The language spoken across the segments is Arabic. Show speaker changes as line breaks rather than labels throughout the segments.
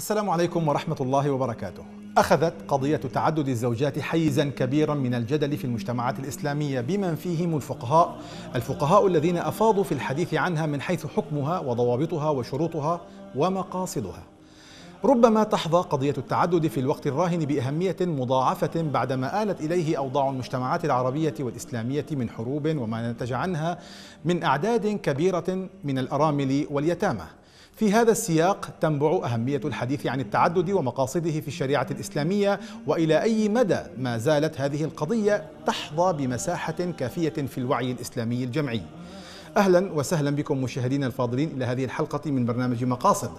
السلام عليكم ورحمة الله وبركاته أخذت قضية تعدد الزوجات حيزا كبيرا من الجدل في المجتمعات الإسلامية بمن فيهم الفقهاء الفقهاء الذين أفاضوا في الحديث عنها من حيث حكمها وضوابطها وشروطها ومقاصدها ربما تحظى قضية التعدد في الوقت الراهن بأهمية مضاعفة بعدما آلت إليه أوضاع المجتمعات العربية والإسلامية من حروب وما نتج عنها من أعداد كبيرة من الأرامل واليتامى في هذا السياق تنبع أهمية الحديث عن التعدد ومقاصده في الشريعة الإسلامية وإلى أي مدى ما زالت هذه القضية تحظى بمساحة كافية في الوعي الإسلامي الجمعي اهلا وسهلا بكم مشاهدينا الفاضلين الى هذه الحلقه من برنامج مقاصد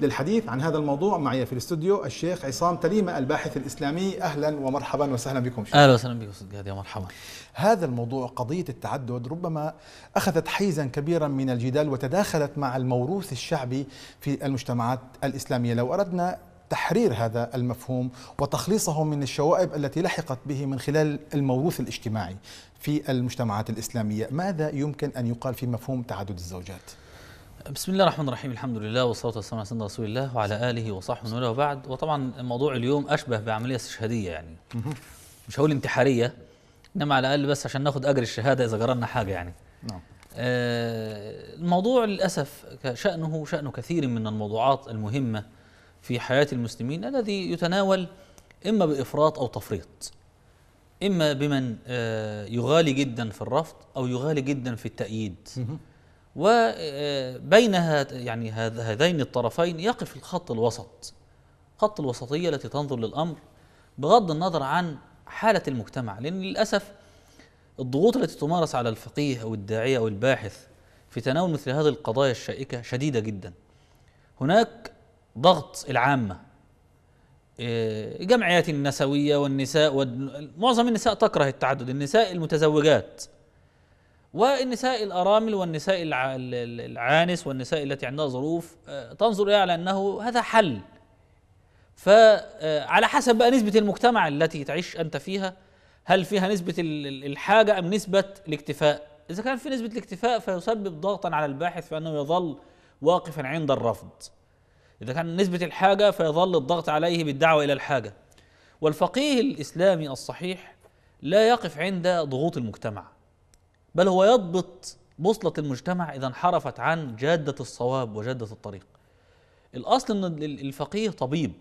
للحديث عن هذا الموضوع معي في الاستوديو الشيخ عصام تليمه الباحث الاسلامي اهلا ومرحبا وسهلا بكم شيخ. اهلا وسهلا
بكم استاذ مرحبا
هذا الموضوع قضية التعدد ربما أخذت حيزا كبيرا من الجدال وتداخلت مع الموروث الشعبي في المجتمعات الإسلامية لو أردنا تحرير هذا المفهوم وتخليصه من الشوائب التي لحقت به من خلال الموروث الاجتماعي في المجتمعات الإسلامية
ماذا يمكن أن يقال في مفهوم تعدد الزوجات؟ بسم الله الرحمن الرحيم الحمد لله والصلاة والسلام على سيدنا رسول الله وعلى آله وصحبه ومن وبعد وطبعا موضوع اليوم أشبه بعملية استشهادية يعني مش هقول انتحارية انما على الاقل بس عشان ناخد اجر الشهاده اذا جرى حاجه يعني نعم آه الموضوع للاسف شانه شان كثير من الموضوعات المهمه في حياه المسلمين الذي يتناول اما بافراط او تفريط اما بمن آه يغالي جدا في الرفض او يغالي جدا في التأييد وبين آه، يعني هذين الطرفين يقف الخط الوسط خط الوسطيه التي تنظر للامر بغض النظر عن حالة المجتمع لأن للأسف الضغوط التي تمارس على الفقيه أو الداعية أو الباحث في تناول مثل هذه القضايا الشائكة شديدة جدا هناك ضغط العامة آه، جمعيات النسوية والنساء معظم النساء تكره التعدد النساء المتزوجات والنساء الأرامل والنساء العانس والنساء التي عندها ظروف آه، تنظر إلى على أنه هذا حل فعلى آه، حسب بقى نسبة المجتمع التي تعيش أنت فيها هل فيها نسبة الحاجة أم نسبة الاكتفاء إذا كان في نسبة الاكتفاء فيسبب ضغطا على الباحث فإنه يظل واقفا عند الرفض إذا كان نسبة الحاجة فيظل الضغط عليه بالدعوة إلى الحاجة والفقيه الإسلامي الصحيح لا يقف عند ضغوط المجتمع بل هو يضبط بوصلة المجتمع إذا انحرفت عن جادة الصواب وجادة الطريق الأصل أن الفقيه طبيب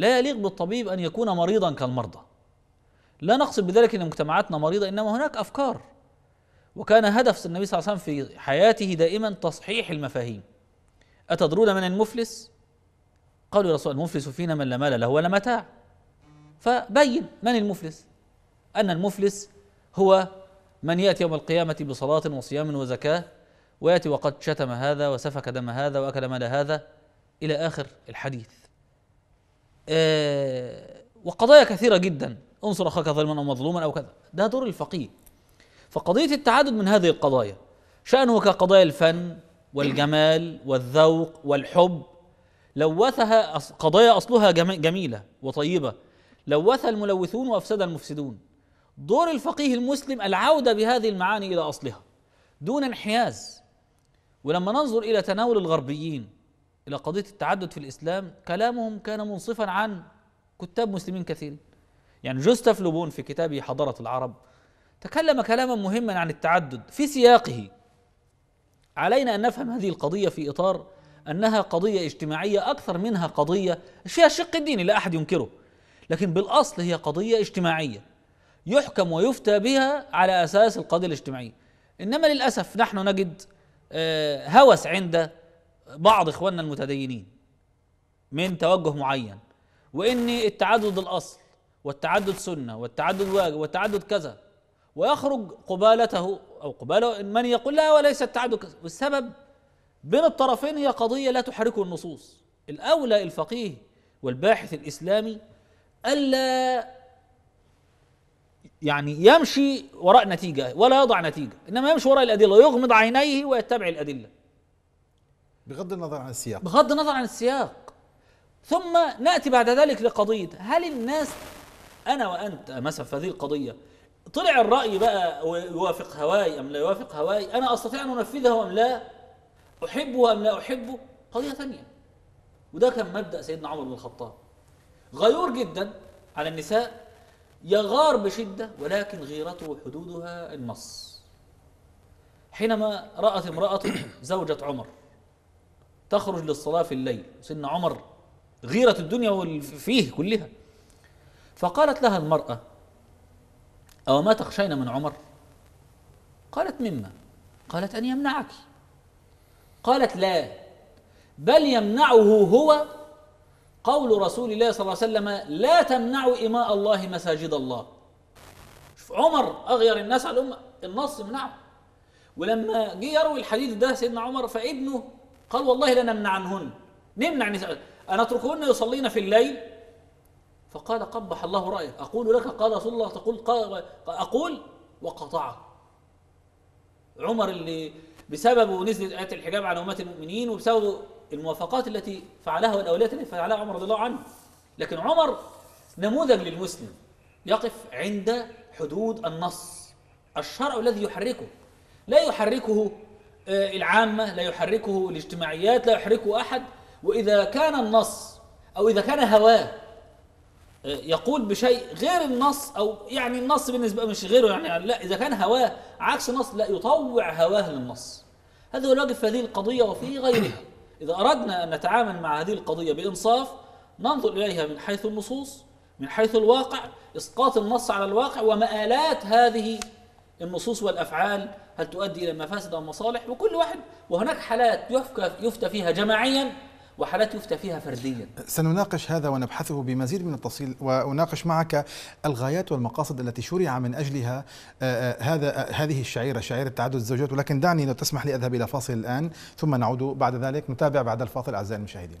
لا يليق بالطبيب أن يكون مريضا كالمرضى لا نقصد بذلك أن مجتمعاتنا مريضة إنما هناك أفكار وكان هدف النبي صلى الله عليه وسلم في حياته دائما تصحيح المفاهيم أتدرون من المفلس؟ قالوا يا رسول المفلس فينا من لا مال له ولا متاع فبين من المفلس أن المفلس هو من يأتي يوم القيامة بصلاة وصيام وزكاة ويأتي وقد شتم هذا وسفك دم هذا وأكل مال هذا إلى آخر الحديث آه، وقضايا كثيره جدا انصر اخاك ظلما او مظلوما او كذا ده دور الفقيه فقضيه التعدد من هذه القضايا شانه كقضايا الفن والجمال والذوق والحب لوثها قضايا اصلها جميله وطيبه لوث الملوثون وافسد المفسدون دور الفقيه المسلم العوده بهذه المعاني الى اصلها دون انحياز ولما ننظر الى تناول الغربيين إلى قضية التعدد في الإسلام كلامهم كان منصفا عن كتاب مسلمين كثيرين يعني جوستاف لوبون في كتابه حضارة العرب تكلم كلاما مهما عن التعدد في سياقه علينا أن نفهم هذه القضية في إطار أنها قضية اجتماعية أكثر منها قضية فيها شق الديني لا أحد ينكره لكن بالأصل هي قضية اجتماعية يحكم ويفتى بها على أساس القضية الاجتماعية إنما للأسف نحن نجد آه، هوس عند بعض اخواننا المتدينين من توجه معين وان التعدد الاصل والتعدد سنه والتعدد واجب والتعدد كذا ويخرج قبالته او قباله من يقول لا وليس التعدد كذا والسبب بين الطرفين هي قضيه لا تحركه النصوص الاولى الفقيه والباحث الاسلامي الا يعني يمشي وراء نتيجه ولا يضع نتيجه انما يمشي وراء الادله ويغمض عينيه ويتبع الادله بغض النظر عن السياق بغض النظر عن السياق ثم ناتي بعد ذلك لقضيه هل الناس انا وانت مثلا في هذه القضيه طلع الراي بقى يوافق هواي ام لا يوافق هواي انا استطيع ان انفذه ام لا احبه ام لا احبه قضيه ثانيه وده كان مبدا سيدنا عمر بن الخطاب غيور جدا على النساء يغار بشده ولكن غيرته حدودها النص حينما رأت امرأة زوجة عمر تخرج للصلاة في الليل سيدنا عمر غيرة الدنيا فيه كلها فقالت لها المرأة أو ما تخشين من عمر قالت مما قالت أن يمنعك قالت لا بل يمنعه هو قول رسول الله صلى الله عليه وسلم لا تمنعوا إماء الله مساجد الله شوف عمر أغير الناس على الأمة النص منعه ولما جه يروي الحديث ده سيدنا عمر فابنه قال والله لنمنعنهن نمنع نساء يعني أتركهن يصلين في الليل فقال قبح الله رأيه أقول لك قال رسول الله تقول قال أقول وقطع عمر اللي بسببه نزلت آية الحجاب على أمة المؤمنين وبسبب الموافقات التي فعلها والأوليات التي فعلها عمر رضي الله عنه لكن عمر نموذج للمسلم يقف عند حدود النص الشرع الذي يحركه لا يحركه آه، العامة لا يحركه الاجتماعيات لا يحركه أحد وإذا كان النص أو إذا كان هواه آه، يقول بشيء غير النص أو يعني النص بالنسبة مش غيره يعني, يعني لا إذا كان هواه عكس النص لا يطوع هواه للنص هذا هو الواجب في هذه القضية وفي غيرها إذا أردنا أن نتعامل مع هذه القضية بإنصاف ننظر إليها من حيث النصوص من حيث الواقع إسقاط النص على الواقع ومآلات هذه النصوص والأفعال هل تؤدي إلى مفاسد أو مصالح وكل واحد وهناك حالات يفتى فيها جماعيا وحالات يفتى فيها فرديا
سنناقش هذا ونبحثه بمزيد من التفصيل وأناقش معك الغايات والمقاصد التي شرع من أجلها آه، آه، هذا آه، هذه الشعيرة شعيرة تعدد الزوجات ولكن دعني لو تسمح لي أذهب إلى فاصل الآن ثم نعود بعد ذلك نتابع بعد الفاصل أعزائي المشاهدين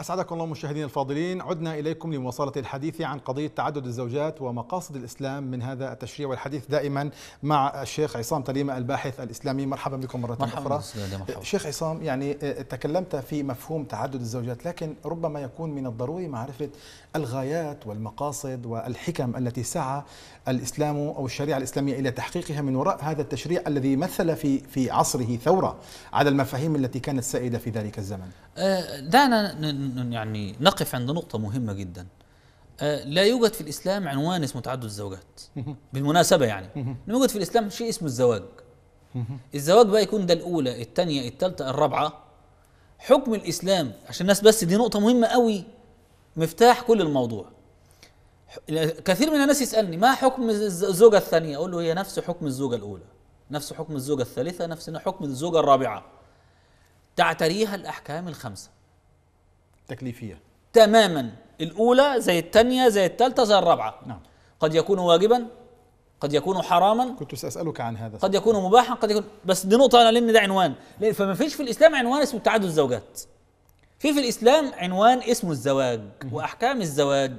أسعدكم الله مشاهدينا الفاضلين عدنا إليكم لمواصلة الحديث عن قضية تعدد الزوجات ومقاصد الإسلام من هذا التشريع والحديث دائما مع الشيخ عصام تليمة الباحث الإسلامي مرحبا بكم مرة مرحبا أخرى مرحبا. شيخ عصام يعني آه، تكلمت في مفهوم تعدد الزوجات لكن ربما يكون من الضروري معرفة الغايات والمقاصد والحكم التي سعى الإسلام أو الشريعة الإسلامية إلى تحقيقها من وراء هذا التشريع الذي مثل في في عصره ثورة على
المفاهيم التي كانت سائدة في ذلك الزمن آه، دعنا يعني نقف عند نقطة مهمة جدا آه، لا يوجد في الإسلام عنوان اسمه تعدد الزوجات بالمناسبة يعني لا يوجد في الإسلام شيء اسمه الزواج الزواج بقى يكون ده الأولى الثانية الثالثة الرابعة حكم الإسلام عشان الناس بس دي نقطة مهمة قوي مفتاح كل الموضوع كثير من الناس يسألني ما حكم الزوجة الثانية أقول له هي نفس حكم الزوجة الأولى نفس حكم الزوجة الثالثة نفس حكم الزوجة الرابعة تعتريها الأحكام الخمسة تكليفية تماما الأولى زي الثانية زي الثالثة زي الرابعة نعم قد يكون واجبا قد يكون حراما كنت سأسألك عن هذا قد يكون مباحا قد يكون بس دي نقطة أنا لأن ده عنوان لأن فما فيش في الإسلام عنوان اسمه تعدد الزوجات في في الإسلام عنوان اسمه الزواج وأحكام الزواج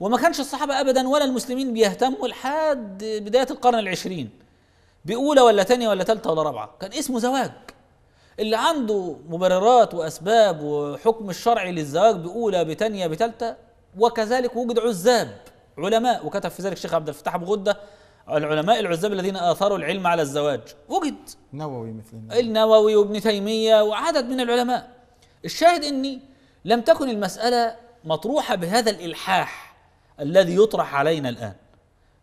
وما كانش الصحابة أبدا ولا المسلمين بيهتموا لحد بداية القرن العشرين بأولى ولا ثانيه ولا ثالثه ولا رابعة كان اسمه زواج اللي عنده مبررات واسباب وحكم الشرعي للزواج باولى بثانيه بثالثه وكذلك وجد عزاب علماء وكتب في ذلك الشيخ عبد الفتاح ابو غده العلماء العزاب الذين اثاروا العلم على الزواج وجد نووي النووي النووي وابن تيميه وعدد من العلماء الشاهد اني لم تكن المساله مطروحه بهذا الالحاح الذي يطرح علينا الان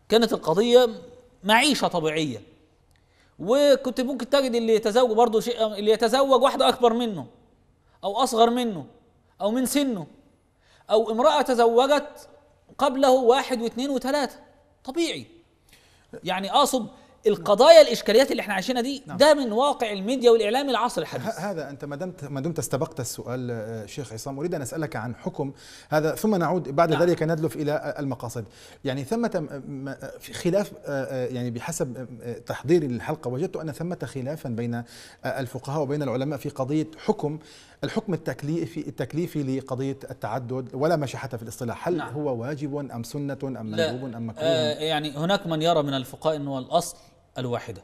كانت القضيه معيشه طبيعيه وكنت ممكن تجد اللي يتزوج برضه شيء اللي يتزوج واحده اكبر منه او اصغر منه او من سنه او امراه تزوجت قبله واحد واثنين وثلاثه طبيعي يعني اقصد القضايا الاشكاليات اللي احنا عايشينها دي نعم. ده من واقع الميديا والاعلام العصر
الحديث هذا انت ما دمت ما دمت استبقت السؤال آه، شيخ عصام اريد ان اسالك عن حكم هذا ثم نعود بعد نعم. ذلك ندلف الى آه، المقاصد يعني ثمه آه، في خلاف يعني بحسب تحضيري للحلقه وجدت ان ثمه خلافا بين الفقهاء وبين العلماء في قضيه حكم الحكم التكليفي التكليفي لقضيه التعدد ولا حتى في الاصطلاح هل نعم. هو واجب ام سنه ام مندوب ام مكروه آه
يعني هناك من يرى من الفقهاء انه الاصل الواحده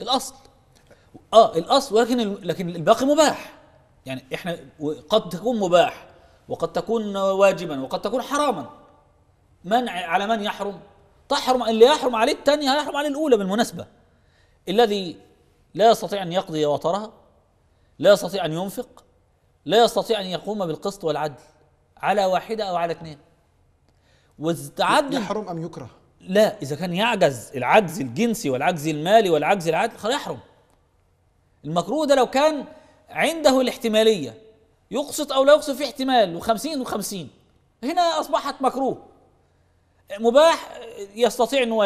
الاصل اه الاصل ولكن لكن الباقي مباح يعني احنا قد تكون مباح وقد تكون واجبا وقد تكون حراما منع على من يحرم تحرم اللي يحرم عليه الثانية هيحرم عليه الأولى بالمناسبة الذي لا يستطيع أن يقضي وترها لا يستطيع ان ينفق لا يستطيع ان يقوم بالقسط والعدل على واحده او على اثنين والتعدد يحرم ام يكره لا اذا كان يعجز العجز الجنسي والعجز المالي والعجز العدل خلاص يحرم المكروه ده لو كان عنده الاحتماليه يقسط او لا يقسط في احتمال و50 و50 هنا اصبحت مكروه مباح يستطيع انه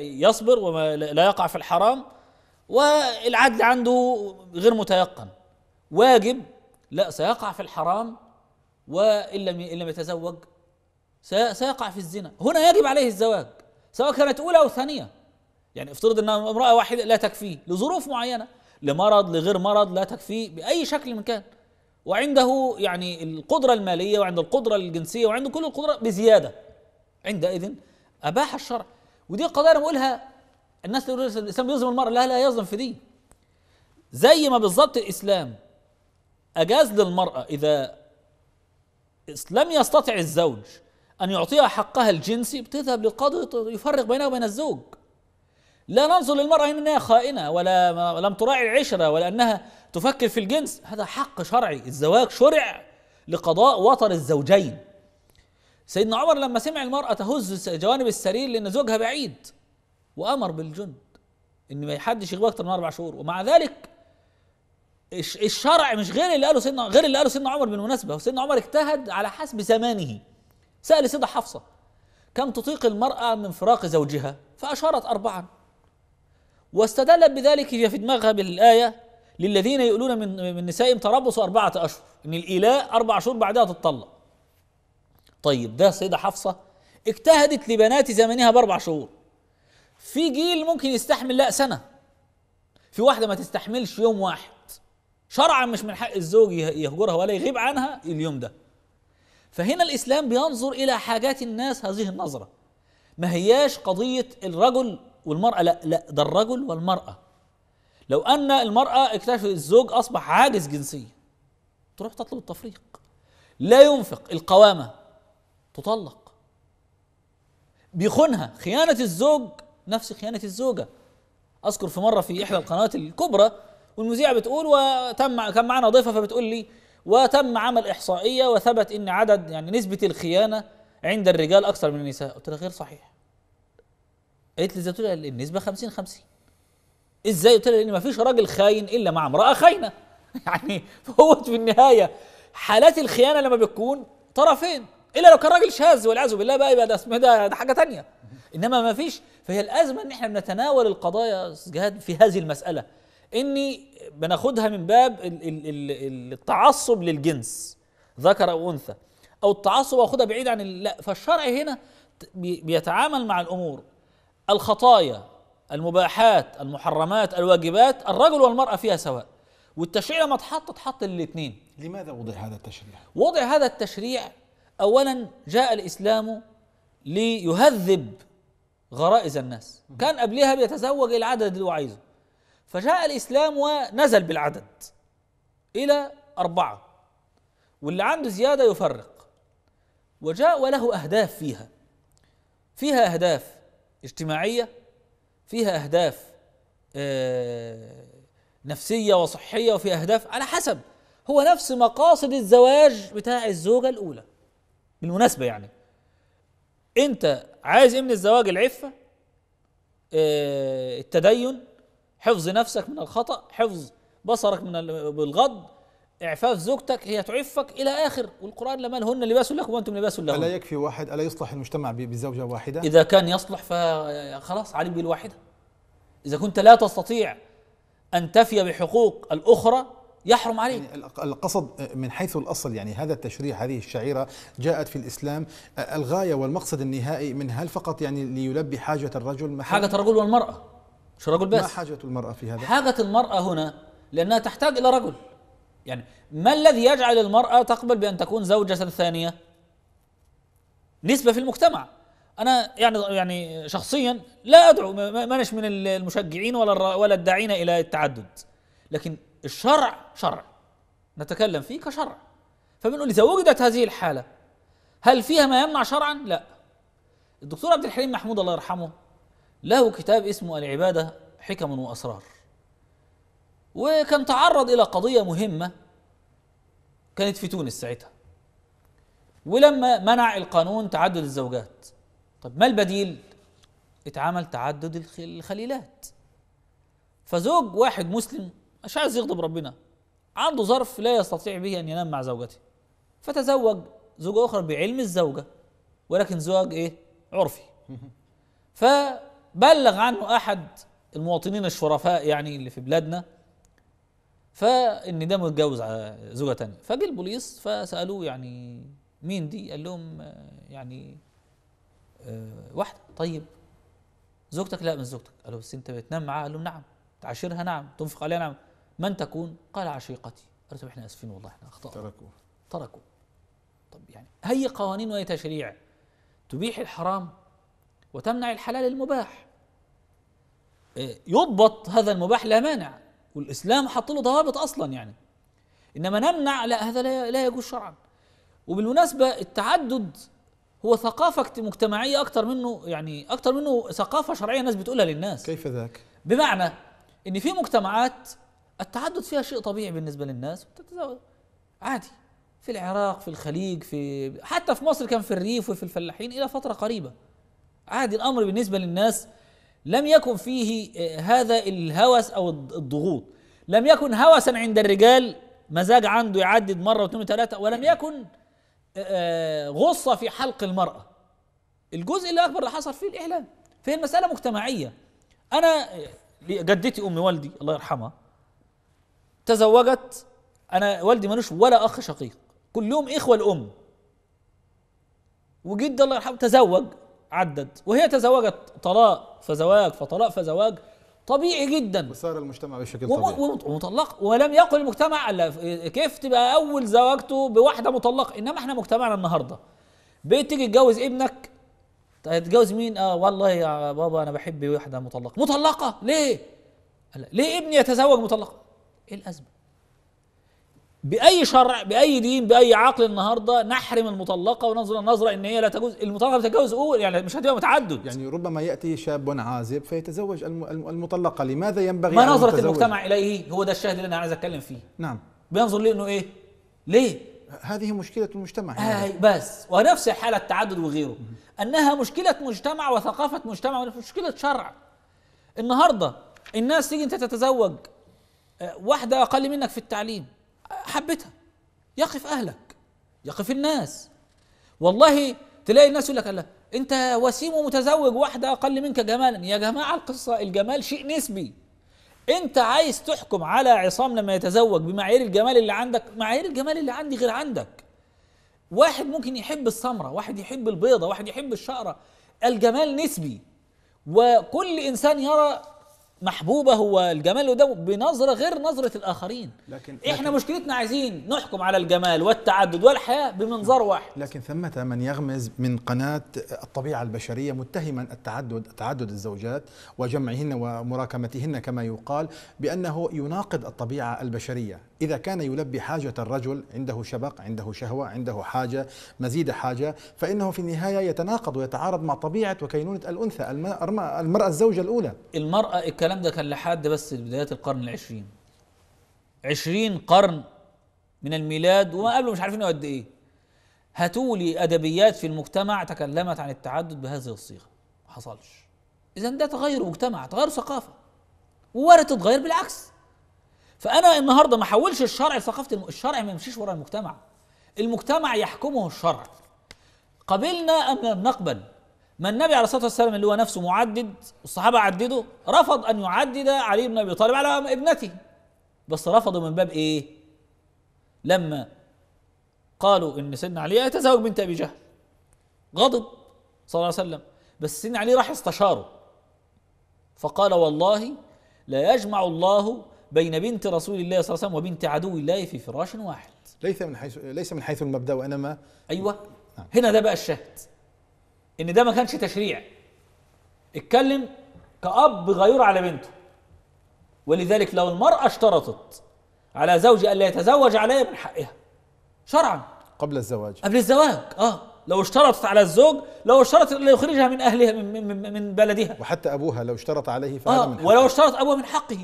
يصبر ولا يقع في الحرام والعدل عنده غير متيقن واجب لا سيقع في الحرام وإن لم إن لم يتزوج سيقع في الزنا هنا يجب عليه الزواج سواء كانت أولى أو ثانية يعني افترض أن امرأة واحدة لا تكفيه لظروف معينة لمرض لغير مرض لا تكفيه بأي شكل من كان وعنده يعني القدرة المالية وعنده القدرة الجنسية وعنده كل القدرة بزيادة عندئذ أباح الشرع ودي القضايا أنا بقولها الناس اللي الإسلام يظلم المرأة لا لا يظلم في دي زي ما بالظبط الإسلام أجاز للمرأة إذا لم يستطع الزوج أن يعطيها حقها الجنسي بتذهب للقاضي يفرق بينها وبين الزوج لا ننظر للمرأة أنها خائنة ولا لم تراعي العشرة ولا أنها تفكر في الجنس هذا حق شرعي الزواج شرع لقضاء وطر الزوجين سيدنا عمر لما سمع المرأة تهز جوانب السرير لأن زوجها بعيد وأمر بالجند إن ما حدش يغيب أكثر من أربع شهور ومع ذلك الشرع مش غير اللي قاله سيدنا غير اللي قاله سيدنا عمر بالمناسبه سيدنا عمر اجتهد على حسب زمانه سال سيدة حفصه كم تطيق المراه من فراق زوجها فاشارت اربعا واستدلت بذلك هي في دماغها بالايه للذين يؤلون من من نسائهم تربص اربعه اشهر ان الإله اربع شهور بعدها تتطلق طيب ده سيده حفصه اجتهدت لبنات زمانها باربع شهور في جيل ممكن يستحمل لا سنه في واحده ما تستحملش يوم واحد شرعا مش من حق الزوج يهجرها ولا يغيب عنها اليوم ده فهنا الإسلام بينظر إلى حاجات الناس هذه النظرة ما هياش قضية الرجل والمرأة لا لا ده الرجل والمرأة لو أن المرأة اكتشفت الزوج أصبح عاجز جنسيا تروح تطلب التفريق لا ينفق القوامة تطلق بيخونها خيانة الزوج نفس خيانة الزوجة أذكر في مرة في إحدى القنوات الكبرى والمذيعه بتقول وتم كان معانا ضيفه فبتقول لي وتم عمل احصائيه وثبت ان عدد يعني نسبه الخيانه عند الرجال اكثر من النساء قلت لها غير صحيح قالت لي ازاي قلت لها النسبه 50 50 ازاي قلت لها ان ما فيش راجل خاين الا مع امراه خاينه يعني فهو في النهايه حالات الخيانه لما بتكون طرفين الا لو كان راجل شاذ والعياذ بالله بقى يبقى ده اسمه ده, ده حاجه تانية انما ما فيش فهي الازمه ان احنا بنتناول القضايا جهاد في هذه المساله اني بناخدها من باب التعصب للجنس ذكر او انثى او التعصب واخدها بعيد عن لا فالشرع هنا بيتعامل مع الامور الخطايا المباحات المحرمات الواجبات الرجل والمراه فيها سواء والتشريع لما اتحط اتحط للاثنين لماذا وضع هذا التشريع وضع هذا التشريع اولا جاء الاسلام ليهذب غرائز الناس كان قبلها بيتزوج العدد اللي هو عايزه فجاء الإسلام ونزل بالعدد إلى أربعة واللي عنده زيادة يفرق وجاء وله أهداف فيها فيها أهداف اجتماعية فيها أهداف آه، نفسية وصحية وفي أهداف على حسب هو نفس مقاصد الزواج بتاع الزوجة الأولى بالمناسبة يعني أنت عايز إيه من الزواج العفة آه، التدين حفظ نفسك من الخطأ حفظ بصرك من بالغض إعفاف زوجتك هي تعفك إلى آخر والقرآن لما هن لباس لكم وأنتم لباس لهم ألا يكفي واحد ألا يصلح المجتمع بزوجة واحدة إذا كان يصلح فخلاص عليك بالواحدة إذا كنت لا تستطيع أن تفي بحقوق الأخرى
يحرم عليك يعني القصد من حيث الأصل يعني هذا التشريع هذه الشعيرة جاءت في الإسلام الغاية والمقصد النهائي منها هل فقط يعني ليلبي حاجة الرجل حاجة
الرجل والمرأة مش رجل بس ما حاجة المرأة في هذا؟ حاجة المرأة هنا لأنها تحتاج إلى رجل يعني ما الذي يجعل المرأة تقبل بأن تكون زوجة ثانية؟ نسبة في المجتمع أنا يعني يعني شخصيا لا أدعو مانيش من المشجعين ولا ولا الداعين إلى التعدد لكن الشرع شرع نتكلم فيه كشرع فبنقول إذا وجدت هذه الحالة هل فيها ما يمنع شرعا؟ لا الدكتور عبد الحليم محمود الله يرحمه له كتاب اسمه العبادة حكم وأسرار وكان تعرض إلى قضية مهمة كانت في تونس ساعتها ولما منع القانون تعدد الزوجات طب ما البديل؟ اتعمل تعدد الخليلات فزوج واحد مسلم مش عايز يغضب ربنا عنده ظرف لا يستطيع به أن ينام مع زوجته فتزوج زوجة أخرى بعلم الزوجة ولكن زواج إيه؟ عرفي ف بلغ عنه احد المواطنين الشرفاء يعني اللي في بلادنا فان ده متجوز على زوجه تانية فجه البوليس فسالوه يعني مين دي قال لهم آه، يعني آه، واحده طيب زوجتك لا من زوجتك قالوا بس انت بتنام معاها قال لهم نعم تعاشرها نعم تنفق عليها نعم من تكون قال عشيقتي قالوا احنا اسفين والله احنا اخطانا تركوا تركوا طب يعني هي قوانين وهي تشريع تبيح الحرام وتمنع الحلال المباح إيه، يضبط هذا المباح لا مانع والاسلام حط له ضوابط اصلا يعني انما نمنع لا هذا لا يجوز شرعا وبالمناسبه التعدد هو ثقافه مجتمعيه اكتر منه يعني اكتر منه ثقافه شرعيه الناس بتقولها للناس كيف ذاك بمعنى ان في مجتمعات التعدد فيها شيء طبيعي بالنسبه للناس عادي في العراق في الخليج في حتى في مصر كان في الريف وفي الفلاحين الى فتره قريبه عهد الامر بالنسبه للناس لم يكن فيه آه، هذا الهوس او الضغوط لم يكن هوسا عند الرجال مزاج عنده يعدد مره واثنين وثلاثه ولم يكن آه، آه، غصه في حلق المراه الجزء الاكبر اللي حصل فيه الاعلام فهي المساله مجتمعيه انا جدتي ام والدي الله يرحمها تزوجت انا والدي ملوش ولا اخ شقيق كلهم اخوه الام وجدي الله يرحمه تزوج عدد وهي تزوجت طلاق فزواج فطلاق فزواج طبيعي جدا وصار المجتمع بشكل طبيعي ومطلق ولم يقل المجتمع الا كيف تبقى اول زواجته بواحده مطلقه انما احنا مجتمعنا النهارده بقيت تيجي تجوز ابنك هتتجوز مين اه والله يا بابا انا بحب واحده مطلقه مطلقه ليه ليه ابني يتزوج مطلقه ايه الازمه باي شرع باي دين باي عقل النهارده نحرم المطلقه وننظر نظره ان هي لا تجوز المطلقه بتتجوز اول يعني مش هتبقى متعدد يعني ربما ياتي شاب عازب
فيتزوج المطلقه لماذا ينبغي ما نظره المجتمع
اليه هو ده الشاهد اللي انا عايز اتكلم فيه نعم بينظر ليه انه ايه ليه هذه مشكلة المجتمع يعني. آه بس ونفس حالة التعدد وغيره أنها مشكلة مجتمع وثقافة مجتمع ومشكلة شرع النهاردة الناس تيجي أنت تتزوج آه، واحدة أقل منك في التعليم حبتها يقف اهلك يقف الناس والله تلاقي الناس يقول لك لك انت وسيم ومتزوج واحده اقل منك جمالا يا جماعه القصه الجمال شيء نسبي انت عايز تحكم على عصام لما يتزوج بمعايير الجمال اللي عندك معايير الجمال اللي عندي غير عندك واحد ممكن يحب السمره واحد يحب البيضه واحد يحب الشقره الجمال نسبي وكل انسان يرى محبوبه والجمال وده بنظره غير نظره الاخرين لكن احنا لكن مشكلتنا عايزين نحكم على الجمال والتعدد والحياه بمنظار واحد لكن ثمة
من يغمز من قناه الطبيعه البشريه متهما التعدد تعدد الزوجات وجمعهن ومراكمتهن كما يقال بانه يناقض الطبيعه البشريه إذا كان يلبي حاجة الرجل عنده شبق عنده شهوة عنده حاجة مزيد حاجة فإنه في النهاية يتناقض ويتعارض مع طبيعة وكينونة الأنثى المرأة الزوجة
الأولى المرأة الكلام ده كان لحد بس بدايات القرن العشرين عشرين قرن من الميلاد وما قبله مش عارفين قد إيه هتولي أدبيات في المجتمع تكلمت عن التعدد بهذه الصيغة ما حصلش إذا ده تغير مجتمع تغير ثقافة وورد تتغير بالعكس فانا النهارده ما احولش الشرع لثقافه الشرع ما يمشيش ورا المجتمع المجتمع يحكمه الشرع قبلنا ام لم نقبل ما النبي عليه الصلاه والسلام اللي هو نفسه معدد والصحابه عددوا رفض ان يعدد علي بن ابي طالب على ابنته بس رفضوا من باب ايه لما قالوا ان سيدنا علي يتزوج بنت ابي جهل غضب صلى الله عليه وسلم بس سيدنا علي راح استشاره فقال والله لا يجمع الله بين بنت رسول الله صلى الله عليه وسلم وبنت عدو الله في فراش واحد ليس من حيث ليس من حيث المبدا وانما ايوه نعم. هنا ده بقى الشاهد ان ده ما كانش تشريع اتكلم كأب غيور على بنته ولذلك لو المرأة اشترطت على زوجي ألا يتزوج عليها من حقها شرعا
قبل الزواج
قبل الزواج اه لو اشترطت على الزوج لو اشترطت ان يخرجها من اهلها من, من, من بلدها وحتى ابوها لو اشترط عليه فهذا آه من حقه ولو اشترط ابوها من حقه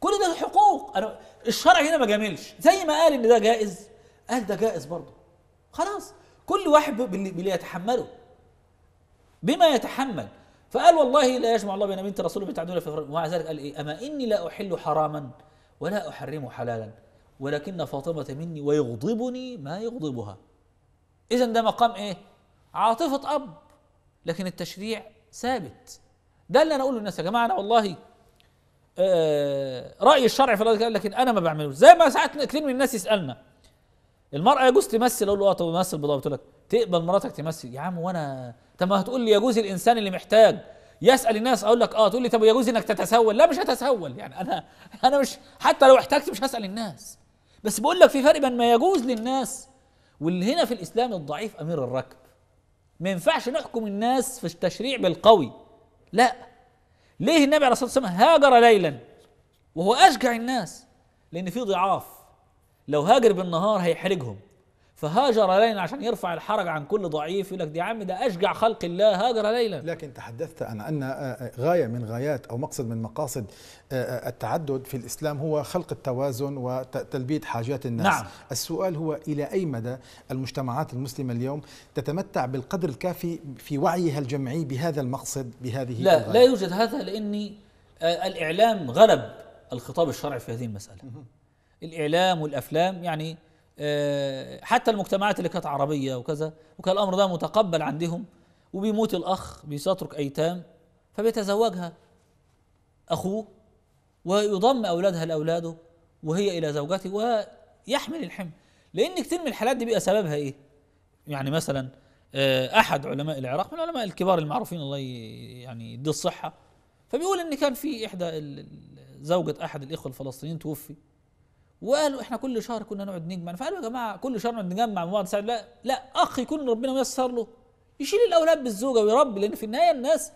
كل ده حقوق انا الشرع هنا ما جاملش زي ما قال ان ده جائز قال ده جائز برضه خلاص كل واحد باللي يتحمله بما يتحمل فقال والله لا يجمع الله بين بنت رسوله بتعدون في فرق ومع ذلك قال ايه اما اني لا احل حراما ولا احرم حلالا ولكن فاطمه مني ويغضبني ما يغضبها اذا ده مقام ايه عاطفه اب لكن التشريع ثابت ده اللي انا اقوله للناس يا جماعه انا والله آه، راي الشرع في الله لكن انا ما بعملوش زي ما ساعات كثير من الناس يسالنا المراه يجوز تمثل اقول له اه طب امثل بضابط لك تقبل مراتك تمثل يا عم وانا طب ما هتقول لي يجوز الانسان اللي محتاج يسال الناس اقول لك اه تقول لي طب يجوز انك تتسول لا مش هتسول يعني انا انا مش حتى لو احتجت مش هسال الناس بس بقول لك في فرق بين ما يجوز للناس واللي هنا في الاسلام الضعيف امير الركب ما ينفعش نحكم الناس في التشريع بالقوي لا ليه النبي عليه الصلاه والسلام هاجر ليلا وهو اشجع الناس لان في ضعاف لو هاجر بالنهار هيحرجهم فهاجر ليلا عشان يرفع الحرج عن كل ضعيف يقول لك دي عم ده أشجع خلق الله هاجر ليلا لكن تحدثت
عن أن آه، آه، غاية من غايات أو مقصد من مقاصد آه، التعدد في الإسلام هو خلق التوازن وتلبية حاجات الناس نعم. السؤال هو إلى أي مدى المجتمعات المسلمة اليوم تتمتع بالقدر الكافي في وعيها الجمعي بهذا المقصد بهذه لا الغاية. لا يوجد
هذا لأني الإعلام غلب الخطاب الشرعي في هذه المسألة الإعلام والأفلام يعني آه، حتى المجتمعات اللي كانت عربيه وكذا وكان الامر ده متقبل عندهم وبيموت الاخ بيترك ايتام فبيتزوجها اخوه ويضم اولادها لاولاده وهي الى زوجته ويحمل الحمل لان كتير من الحالات دي بيبقى سببها ايه؟ يعني مثلا آه، احد علماء العراق من العلماء الكبار المعروفين الله يعني يدي الصحه فبيقول ان كان في احدى زوجه احد الاخوه الفلسطينيين توفي وقالوا احنا كل شهر كنا نقعد نجمع فقالوا يا جماعه كل شهر نقعد نجمع مع بعض لا لا اخ يكون ربنا ميسر له يشيل الاولاد بالزوجه ويربي لان في النهايه الناس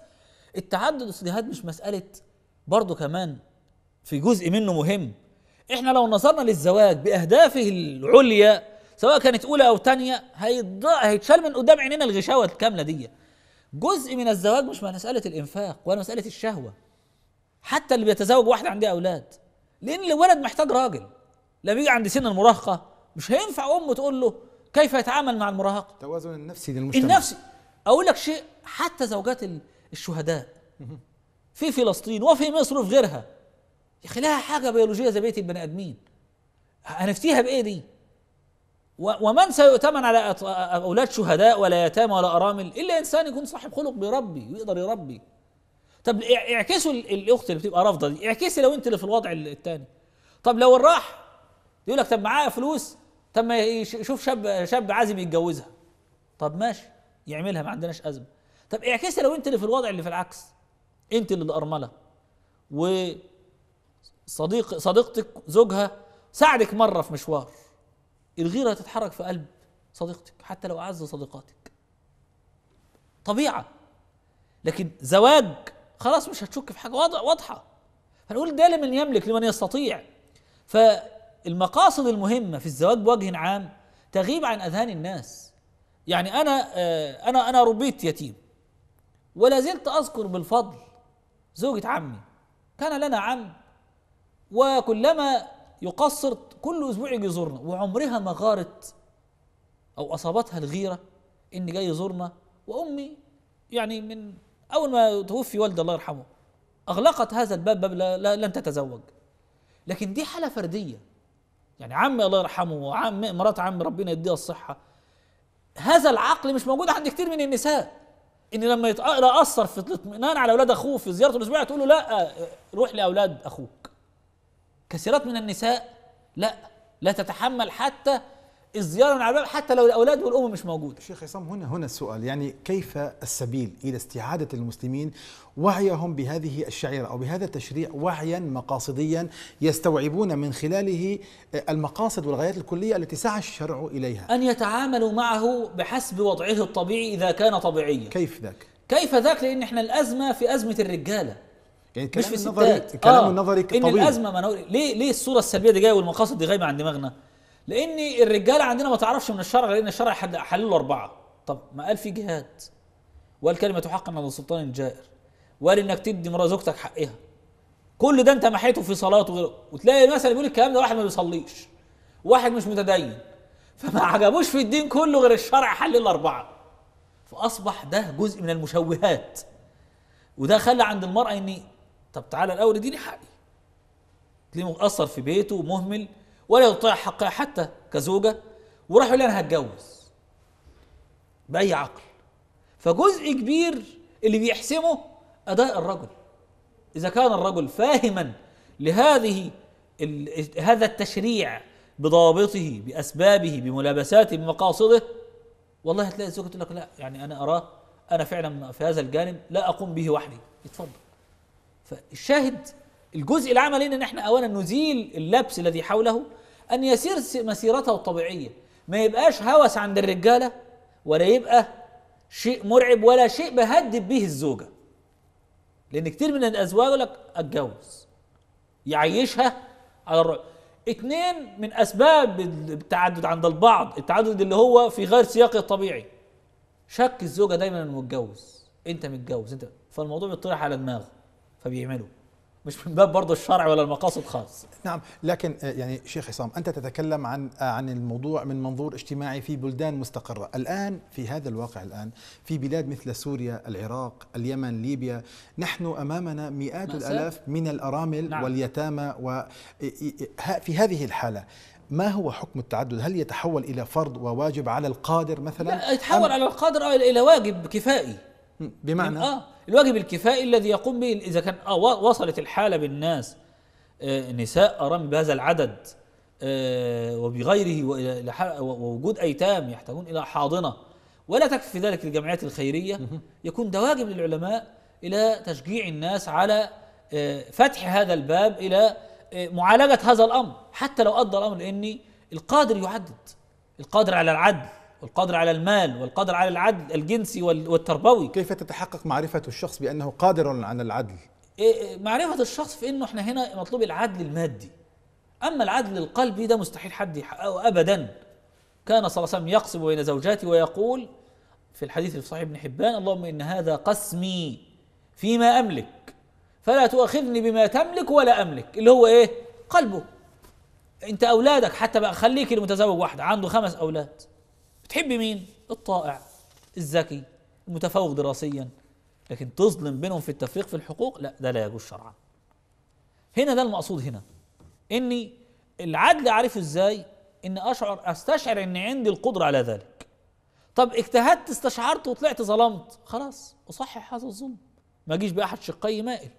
التعدد الجهاد مش مساله برضه كمان في جزء منه مهم احنا لو نظرنا للزواج باهدافه العليا سواء كانت اولى او ثانيه هيتضاع هيتشال من قدام عينينا الغشاوه الكامله دي جزء من الزواج مش مساله الانفاق ولا مساله الشهوه حتى اللي بيتزوج واحده عندها اولاد لان الولد محتاج راجل لا بيجي عند سن المراهقه مش هينفع امه تقول له كيف يتعامل مع المراهقه
التوازن النفسي للمجتمع النفسي
اقول لك شيء حتى زوجات الشهداء في فلسطين وفي مصر وفي غيرها يا اخي لها حاجه بيولوجيه زي بيت البني ادمين هنفتيها بايه دي ومن سيؤتمن على اولاد شهداء ولا يتامى ولا ارامل الا انسان يكون صاحب خلق بيربي ويقدر يربي طب اعكسوا الاخت اللي بتبقى رافضه دي اعكسي لو انت اللي في الوضع الثاني طب لو الراح يقول لك طب معايا فلوس طب ما يشوف شاب شاب عازم يتجوزها طب ماشي يعملها ما عندناش ازمه طب اعكسها لو انت اللي في الوضع اللي في العكس انت اللي الارمله و صديق صديقتك زوجها ساعدك مره في مشوار الغيره هتتحرك في قلب صديقتك حتى لو اعز صديقاتك طبيعه لكن زواج خلاص مش هتشك في حاجه واضحه فنقول ده لمن يملك لمن يستطيع ف المقاصد المهمه في الزواج بوجه عام تغيب عن اذهان الناس يعني انا آه، انا انا ربيت يتيم ولا زلت اذكر بالفضل زوجة عمي كان لنا عم وكلما يقصر كل اسبوع يجي يزورنا وعمرها ما غارت او اصابتها الغيره ان جاي يزورنا وامي يعني من اول ما توفي والدي الله يرحمه اغلقت هذا الباب باب لا لن تتزوج لكن دي حاله فرديه يعني عمي الله يرحمه وعم مرات عمي ربنا يديها الصحه هذا العقل مش موجود عند كتير من النساء ان لما يتاثر في الاطمئنان على اولاد اخوه في زيارته الاسبوعيه تقول له لا آه، روح لاولاد اخوك كثيرات من النساء لا لا تتحمل حتى الزياره من على الباب حتى لو الاولاد والام مش موجوده شيخ عصام هنا هنا
السؤال يعني كيف السبيل الى استعاده المسلمين وعيهم بهذه الشعيره او بهذا التشريع وعيا مقاصديا يستوعبون من خلاله المقاصد والغايات الكليه التي سعى الشرع اليها
ان يتعاملوا معه بحسب وضعه الطبيعي اذا كان طبيعيا كيف ذاك كيف ذاك لان احنا الازمه في ازمه الرجاله يعني الكلام مش في النظري كلام آه النظري طويل ان الازمه ما ليه ليه الصوره السلبيه دي جايه والمقاصد دي غايبه عن دماغنا لان الرجاله عندنا ما تعرفش من الشرع لان الشرع حلله اربعه طب ما قال في جهاد وقال كلمه حق على سلطان جائر وقال انك تدي مرة زوجتك حقها كل ده انت محيته في صلاته وغيره وتلاقي مثلا بيقول الكلام ده واحد ما بيصليش واحد مش متدين فما عجبوش في الدين كله غير الشرع حل الاربعه فاصبح ده جزء من المشوهات وده خلى عند المراه اني طب تعالى الاول اديني حقي تلاقيه مقصر في بيته ومهمل ولا يطيع حقها حتى كزوجة وراح يقول أنا هتجوز بأي عقل فجزء كبير اللي بيحسمه أداء الرجل إذا كان الرجل فاهما لهذه هذا التشريع بضوابطه بأسبابه بملابساته بمقاصده والله هتلاقي الزوجة تقول لك لا يعني أنا أراه أنا فعلا في هذا الجانب لا أقوم به وحدي اتفضل فالشاهد الجزء العملي ان احنا اولا نزيل اللبس الذي حوله ان يسير مسيرته الطبيعيه ما يبقاش هوس عند الرجاله ولا يبقى شيء مرعب ولا شيء بهدد به الزوجه لان كتير من الازواج يقول لك اتجوز يعيشها على الرعب اثنين من اسباب التعدد عند البعض التعدد اللي هو في غير سياقه الطبيعي شك الزوجه دايما انه متجوز انت متجوز انت فالموضوع بيطرح على دماغه فبيعمله مش من باب برضه الشرع ولا المقاصد خالص نعم لكن آه، يعني شيخ عصام انت
تتكلم عن آه، عن الموضوع من منظور اجتماعي في بلدان مستقره الان في هذا الواقع الان في بلاد مثل سوريا العراق اليمن ليبيا نحن امامنا مئات الالاف من الارامل نعم. واليتامى و آه، في هذه الحاله ما هو حكم التعدد؟ هل يتحول الى فرض وواجب على القادر مثلا؟ لا يتحول
على القادر الى واجب كفائي بمعنى؟ يعني، اه الواجب الكفائي الذي يقوم به اذا كان آه، وصلت الحاله بالناس آه، نساء ارامل بهذا العدد آه، وبغيره ووجود ايتام يحتاجون الى حاضنه ولا تكفي ذلك الجمعيات الخيريه يكون ده واجب للعلماء الى تشجيع الناس على فتح هذا الباب الى معالجه هذا الامر حتى لو ادى الامر لاني القادر يعدد القادر على العدل والقدر على المال والقدر على العدل الجنسي والتربوي كيف تتحقق معرفة الشخص بأنه قادر على العدل؟ إيه، إيه، معرفة الشخص في أنه إحنا هنا مطلوب العدل المادي أما العدل القلبي ده مستحيل حد يحققه أبدا كان صلى الله عليه وسلم يقسم بين زوجاته ويقول في الحديث في صحيح ابن حبان اللهم إن هذا قسمي فيما أملك فلا تؤاخذني بما تملك ولا أملك اللي هو إيه؟ قلبه أنت أولادك حتى بقى خليك المتزوج واحدة عنده خمس أولاد بتحبي مين الطائع الذكي المتفوق دراسيا لكن تظلم بينهم في التفريق في الحقوق لا ده لا يجوز شرعا هنا ده المقصود هنا اني العدل اعرفه ازاي ان اشعر استشعر ان عندي القدره على ذلك طب اجتهدت استشعرت وطلعت ظلمت خلاص اصحح هذا الظلم ما اجيش باحد شقي مائل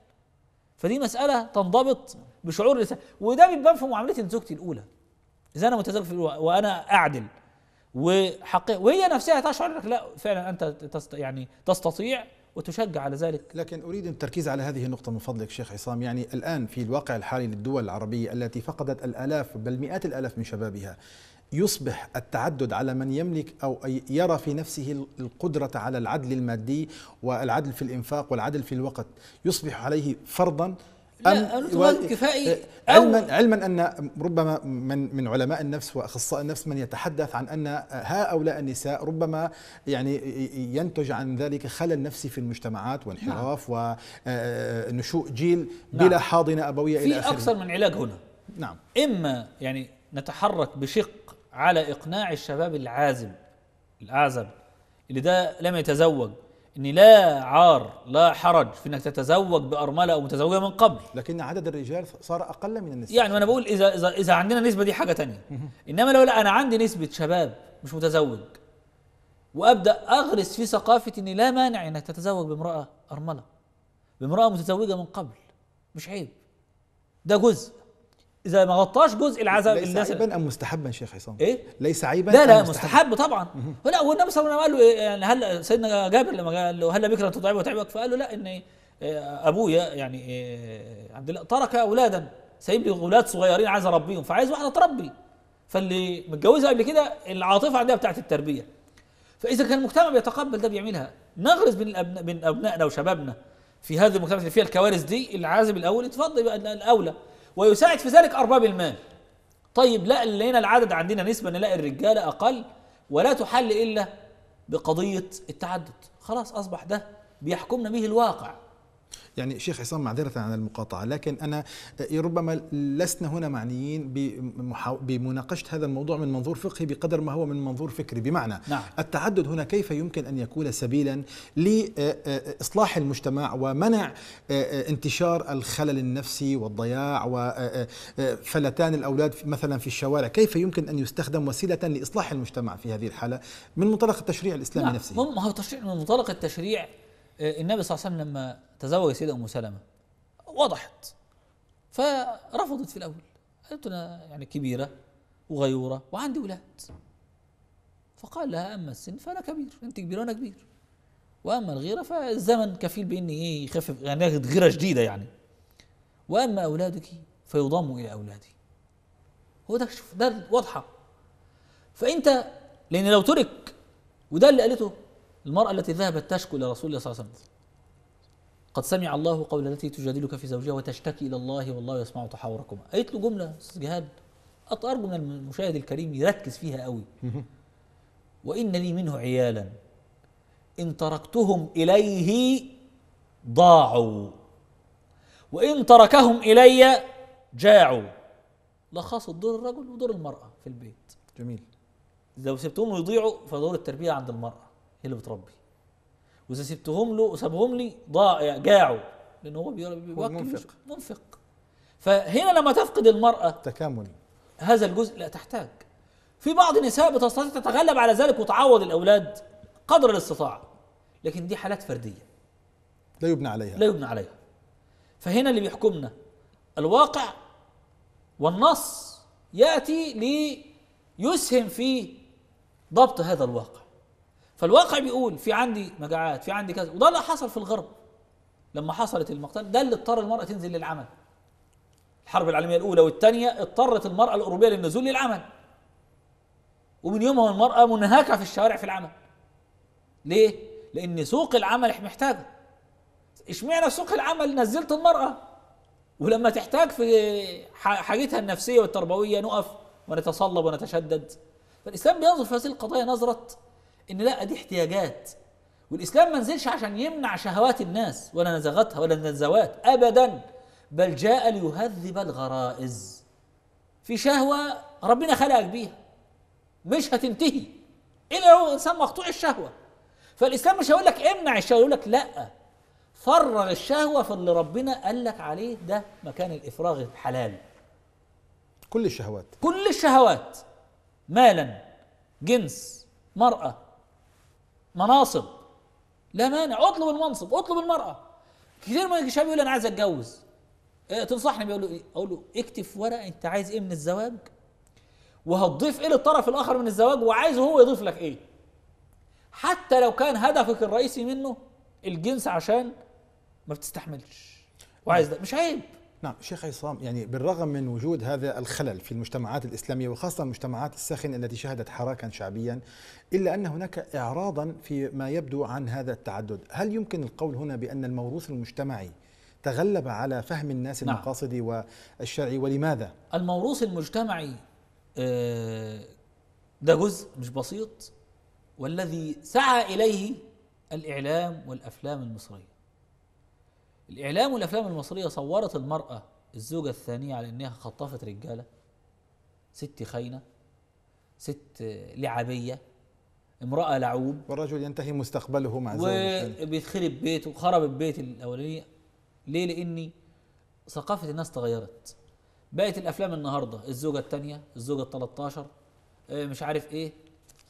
فدي مساله تنضبط بشعور لسان وده بيبان في معاملتي لزوجتي الاولى اذا انا متزوج في وانا اعدل وحقيقة وهي نفسها تشعر انك لا فعلا أنت تست يعني تستطيع وتشجع على ذلك لكن أريد التركيز على هذه النقطة من فضلك
شيخ عصام يعني الآن في الواقع الحالي للدول العربية التي فقدت الآلاف بل مئات الآلاف من شبابها يصبح التعدد على من يملك او يرى في نفسه القدره على العدل المادي والعدل في الانفاق والعدل في الوقت يصبح عليه فرضا لا الرطوبة كفائي إيه، علما علما ان ربما من من علماء النفس واخصائي النفس من يتحدث عن ان هؤلاء النساء ربما يعني ينتج عن ذلك خلل نفسي في المجتمعات وانحراف نعم. ونشوء جيل نعم. بلا حاضنه ابويه الى اخره في اكثر
من علاج هنا نعم اما يعني نتحرك بشق على اقناع الشباب العازب الاعزب اللي ده لم يتزوج ان لا عار لا حرج في انك تتزوج بارمله او متزوجه من قبل لكن عدد الرجال صار اقل من النساء يعني انا بقول اذا اذا اذا عندنا نسبه دي حاجه تانية انما لو لا انا عندي نسبه شباب مش متزوج وابدا اغرس في ثقافه ان لا مانع انك تتزوج بامراه ارمله بامراه متزوجه من قبل مش عيب ده جزء اذا ما غطاش جزء العزم ليس عيبا ام
مستحبا شيخ
عصام ايه ليس عيبا لا لا مستحب طبعا لا والنبي صلى الله عليه وسلم قال له إيه؟ يعني هل سيدنا جابر لما قال له هل بكره تطعم وتعبك فقال له لا ان إيه، ابويا يعني إيه، عبد الله ترك اولادا سايب لي اولاد صغيرين عايز اربيهم فعايز واحده تربي فاللي متجوزها قبل كده العاطفه عندها بتاعه التربيه فاذا كان المجتمع بيتقبل ده بيعملها نغرس من الابناء من ابنائنا وشبابنا في هذه المجتمعات اللي فيها الكوارث دي العازم الاول اتفضل يبقى الاولى ويساعد في ذلك أرباب المال طيب لا لقينا العدد عندنا نسبة نلاقي الرجالة أقل ولا تحل إلا بقضية التعدد خلاص أصبح ده بيحكمنا به الواقع
يعني شيخ عصام معذرة عن المقاطعة لكن أنا آه، ربما لسنا هنا معنيين بمناقشة هذا الموضوع من منظور فقهي بقدر ما هو من منظور فكري بمعنى نعم. التعدد هنا كيف يمكن أن يكون سبيلا لإصلاح آه، آه، المجتمع ومنع انتشار الخلل النفسي والضياع وفلتان الأولاد مثلا في الشوارع كيف يمكن أن يستخدم وسيلة لإصلاح المجتمع في هذه الحالة من منطلق التشريع الإسلامي نعم. نفسه
ما هو تشريع من منطلق التشريع النبي صلى الله عليه وسلم لما تزوج سيدة أم سلمة وضحت فرفضت في الأول قالت أنا يعني كبيرة وغيورة وعندي أولاد فقال لها أما السن فأنا كبير أنت كبيرة وأنا كبير وأما الغيرة فالزمن كفيل بأن إيه يخفف يعني غيرة جديدة يعني وأما أولادك فيضم إلى أولادي هو ده شوف ده واضحة فأنت لأن لو ترك وده اللي قالته المرأة التي ذهبت تشكو إلى رسول الله صلى الله عليه وسلم قد سمع الله قول التي تجادلك في زوجها وتشتكي الى الله والله يسمع تحاوركما قالت له جمله استاذ جهاد ارجو من المشاهد الكريم يركز فيها قوي وان لي منه عيالا ان تركتهم اليه ضاعوا وان تركهم الي جاعوا لخصت دور الرجل ودور المراه في البيت جميل لو سبتهم يضيعوا فدور التربيه عند المراه هي اللي بتربي واذا سبتهم له وسابهم لي ضاع جاعوا لان هو بيوكل منفق منفق فهنا لما تفقد المراه تكامل هذا الجزء لا تحتاج في بعض النساء بتستطيع تتغلب على ذلك وتعوض الاولاد قدر الاستطاعه لكن دي حالات فرديه لا يبنى عليها لا يبنى عليها فهنا اللي بيحكمنا الواقع والنص ياتي ليسهم في ضبط هذا الواقع فالواقع بيقول في عندي مجاعات في عندي كذا وده اللي حصل في الغرب لما حصلت المقتل ده اللي اضطر المرأة تنزل للعمل الحرب العالمية الأولى والثانية اضطرت المرأة الأوروبية للنزول للعمل ومن يومها المرأة منهكة في الشوارع في العمل ليه؟ لأن سوق العمل محتاجة اشمعنى سوق العمل نزلت المرأة ولما تحتاج في حاجتها النفسية والتربوية نقف ونتصلب ونتشدد فالإسلام بينظر في هذه القضايا نظرة ان لا دي احتياجات والاسلام ما نزلش عشان يمنع شهوات الناس ولا نزغتها ولا النزوات ابدا بل جاء ليهذب الغرائز في شهوه ربنا خلقك بيها مش هتنتهي الا لو انسان مقطوع الشهوه فالاسلام مش هيقول لك امنع الشهوه يقول لك لا فرغ الشهوه في اللي ربنا قال لك عليه ده مكان الافراغ الحلال كل الشهوات كل الشهوات مالا جنس مرأة مناصب لا مانع اطلب المنصب اطلب المرأة كثير من الشباب يقول انا عايز اتجوز إيه تنصحني بيقول له ايه اقول له اكتب في ورقة انت عايز ايه من الزواج وهتضيف ايه للطرف الاخر من الزواج وعايزه هو يضيف لك ايه حتى لو كان هدفك الرئيسي منه الجنس عشان ما بتستحملش وعايز ده
مش عيب نعم شيخ عصام يعني بالرغم من وجود هذا الخلل في المجتمعات الإسلامية وخاصة المجتمعات الساخنة التي شهدت حراكا شعبيا إلا أن هناك إعراضا في ما يبدو عن هذا التعدد هل يمكن القول هنا بأن الموروث المجتمعي تغلب على
فهم الناس نعم. المقاصدي والشرعي ولماذا؟ الموروث المجتمعي آه، ده جزء مش بسيط والذي سعى إليه الإعلام والأفلام المصرية الإعلام والأفلام المصرية صورت المرأة الزوجة الثانية على إنها خطفت رجالة ست خاينة ست لعبية امرأة لعوب والرجل ينتهي مستقبله مع زوجته وبيتخرب بيته وخرب البيت الأولانية ليه؟ لأني ثقافة الناس تغيرت بقت الأفلام النهاردة الزوجة الثانية الزوجة الثلاثة عشر آه، مش عارف إيه